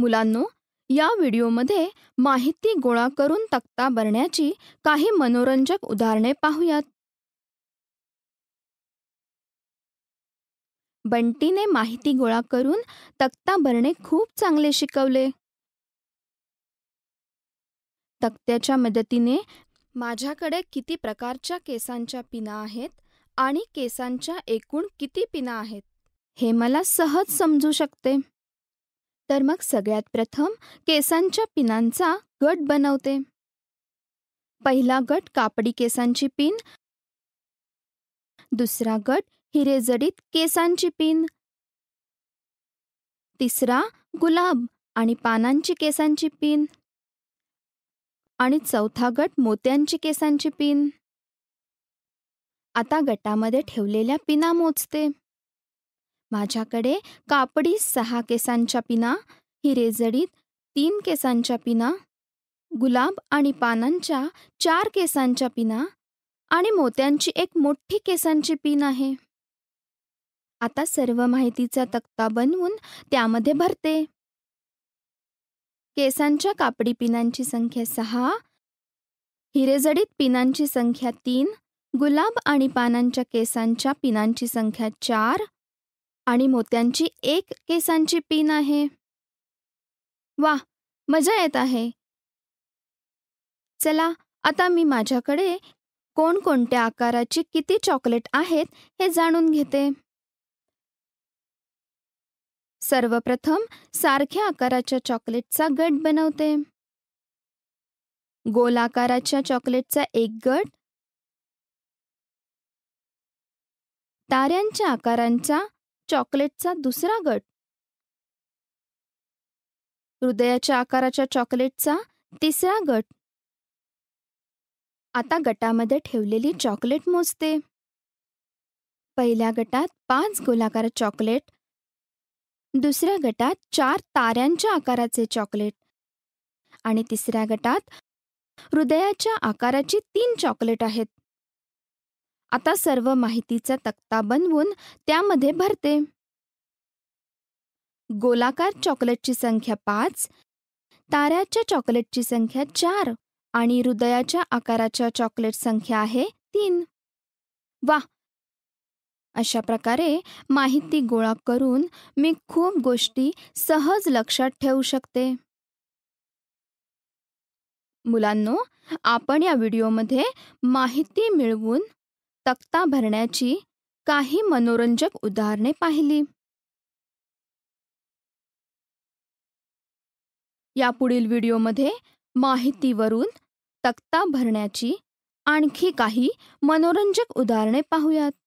मुलांनो या व्हिडिओमध्ये माहिती गोळा करून तक्ता भरण्याची काही मनोरंजक उदाहरणे पाहूयात बंटीने माहिती गोळा करून तक्ता भरणे खूप चांगले शिकवले तक्त्याच्या मदतीने माझ्याकडे किती प्रकारच्या केसांच्या पिना आहेत आणि केसांच्या एकूण किती पिना आहेत हे मला सहज समजू शकते तर मग सगळ्यात प्रथम केसांच्या पिनांचा गट बनवते पहिला गट कापडी केसांची पिन दुसरा गट हिरेजडीत केसांची पिन तिसरा गुलाब आणि पानांची केसांची पिन आणि चौथा गट मोत्यांची केसांची पिन आता गटामध्ये ठेवलेल्या पिना मोजते माझ्याकडे कापडी सहा केसांच्या पिना हिरेजडीत तीन केसांच्या पिना गुलाब आणि पानांच्या चार केसांच्या पिना आणि मोत्यांची एक मोठी केसांची पिन आहे आता सर्व माहितीचा तक्ता बनवून त्यामध्ये भरते केसांच्या कापडी पिनांची संख्या सहा हिरेजडीत पिनांची संख्या तीन गुलाब आणि पानांच्या केसांच्या पिनांची संख्या चार आणि मोत्यांची एक केसांची पिन आहे वा मजा येत आहे चला आता मी माझ्याकडे कोणकोणत्या आकाराची किती चॉकलेट आहेत हे जाणून घेते सर्वप्रथम सारख्या आकाराच्या चॉकलेटचा गट बनवते गोल आकाराच्या चॉकलेटचा एक गट ताऱ्यांच्या आकारांचा चॉकलेटचा दुसरा गट हृदयाच्या आकाराच्या चॉकलेटचा तिसरा गट आता गटामध्ये ठेवलेली चॉकलेट मोजते पहिल्या गटात पाच गोलाकार चॉकलेट दुसऱ्या गटात चार ताऱ्यांच्या आकाराचे चॉकलेट आणि तिसऱ्या गटात हृदयाच्या आकाराची तीन चॉकलेट आहेत आता सर्व माहितीचा तक्ता बनवून त्यामध्ये भरते गोलाकार चॉकलेटची संख्या पाच ताऱ्याच्या चॉकलेटची संख्या चार आणि हृदयाच्या आकाराच्या चॉकलेट संख्या आहे तीन वा अशा प्रकारे माहिती गोळा करून मी खूप गोष्टी सहज लक्षात ठेवू शकते मुलांनो आपण या व्हिडिओमध्ये माहिती मिळवून तक्ता भरण्याची काही मनोरंजक उदाहरणे पाहिली यापुढील व्हिडिओमध्ये माहितीवरून तक्ता भरण्याची आणखी काही मनोरंजक उदाहरणे पाहूयात